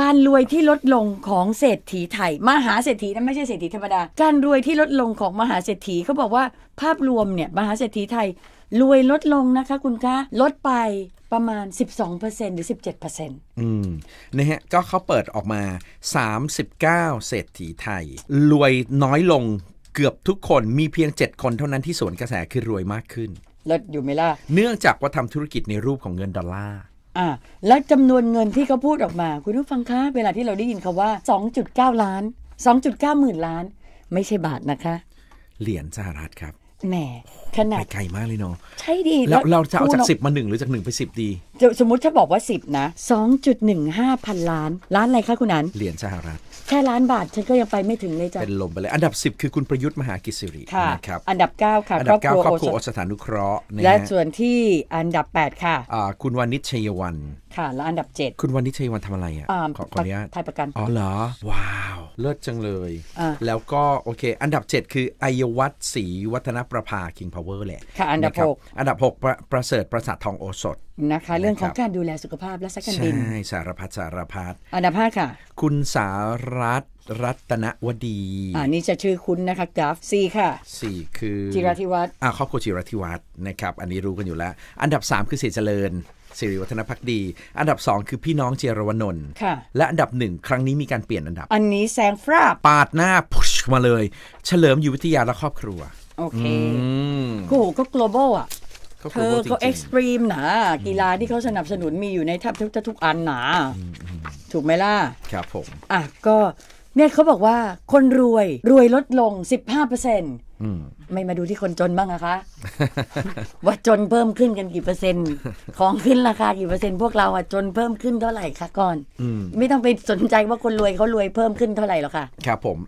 การรวยที่ลดลงของเศรษฐีไทยมหาเศรษฐีนั้นไม่ใช่เศรษฐีธรรมดาการรวยที่ลดลงของมหาเศรษฐีเขาบอกว่าภาพรวมเนี่ยมหาเศรษฐีไทยรวยลดลงนะคะคุณคะลดไปประมาณ 12%หรือ 17%อืมนะฮะก็เขาเปิดออกมา 39 เศรษฐีไทยรวยน้อยลงเกือบทุกคนมีเพียง 7 คนเท่านั้นที่สวนกระแสคือรวยมากขึ้นลดอยู่ไหมล่ะเนื่องจากว่าทำธุรกิจในรูปของเงินดอลลาร์อ่าแล้วจำนวนเงินที่เขาพูดออกมาคุณผู้ฟังคะเวลาที่เราได้ยินคาว่า 2.9 ล้าน 2.9 หมื่นล้าน ไม่ใช่บาทนะคะ เหรียญสหรัฐครับแหมขนาดไกลมากเลยเนาะใช่ดีแล้วเราจะเอาจากสิบมาหนึ่งหรือจากหนึ่งไปสิบดี สมมติถ้าบอกว่าสิบนะสองจุดหนึ่งห้าพันล้าน ล้านอะไรคะคุณนันเหรียญสหรัฐแค่ล้านบาท ฉันก็ยังไปไม่ถึงเลยจ้ะเป็นลมไปเลย อันดับสิบคือคุณประยุทธ์มหากิจสิริะครับอันดับเก้าค่ะ อันดับเก้าครอบครัวสถานุเคราะห์และส่วนที่อันดับแปดค่ะ คุณวานิชชัยวันค่ะแล้วอันดับเจ็ดคุณวานิชชัยวันทำอะไรอ่ะขออนุญาตไทยประกันอ๋อเหรอว้าวเลิศจังเลย แล้วก็โอเค อันดับ7คืออายวัตศรีวัฒนประภาคิงพาวเวอร์แหละ ค่ะ อันดับ6อันดับ 6 ประประเสริฐประสาททองโอสถนะคะ เรื่องของการดูแลสุขภาพและสักการบิน ใช่ สารพัดสารพัด อันดับ 5 ค่ะ คุณสารัตรัตนวดีอ่านี่จะชื่อคุ้นนะคะกราฟซีค่ะสี่คือจิรธิวัฒน์อ่าครอบครัวจิรธิวัฒน์นะครับอันนี้รู้กันอยู่แล้ว อันดับ3คือเสีเจริญสิริวัฒนพักดี อันดับ2คือพี่น้องเจรวนนท์และอันดับหนึ่งครั้งนี้มีการเปลี่ยนอันดับ อันนี้แซงฟราบปาดหน้าพุชมาเลย เฉลิมอยู่วิทยาและครอบครัวโอเคโอ้โหก็ global อ่ะเธอเขาเอ็กซ์ตรีมนะกีฬาที่เขาสนับสนุนมีอยู่ในแทบทุกทุกอันหนาถูกไหมล่ะครับผมอ่ะก็เนี่ยเขาบอกว่า คนรวยรวยลดลง 15%ไม่มาดูที่คนจนบ้างอะคะว่าจนเพิ่มขึ้นกันกี่เปอร์เซ็นต์ของขึ้นราคากี่เปอร์เซ็นต์พวกเราอะจนเพิ่มขึ้นเท่าไหร่คะก่อนไม่ต้องไปสนใจว่าคนรวยเขารวยเพิ่มขึ้นเท่าไหร่หรอกค่ะครับผม